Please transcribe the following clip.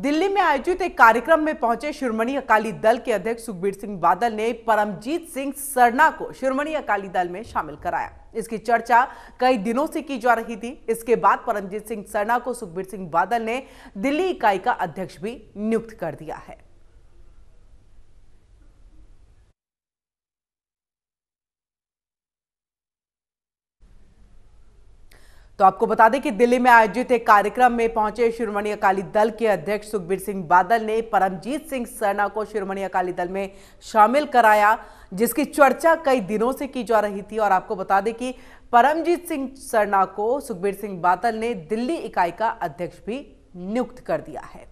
दिल्ली में आयोजित एक कार्यक्रम में पहुंचे शिरोमणि अकाली दल के अध्यक्ष सुखबीर सिंह बादल ने परमजीत सिंह सरना को शिरोमणि अकाली दल में शामिल कराया इसकी चर्चा कई दिनों से की जा रही थी इसके बाद परमजीत सिंह सरना को सुखबीर सिंह बादल ने दिल्ली इकाई का अध्यक्ष भी नियुक्त कर दिया है तो आपको बता दें कि दिल्ली में आयोजित एक कार्यक्रम में पहुंचे शिरोमणि अकाली दल के अध्यक्ष सुखबीर सिंह बादल ने परमजीत सिंह सरना को शिरोमणि अकाली दल में शामिल कराया जिसकी चर्चा कई दिनों से की जा रही थी और आपको बता दें कि परमजीत सिंह सरना को सुखबीर सिंह बादल ने दिल्ली इकाई का अध्यक्ष भी नियुक्त कर दिया है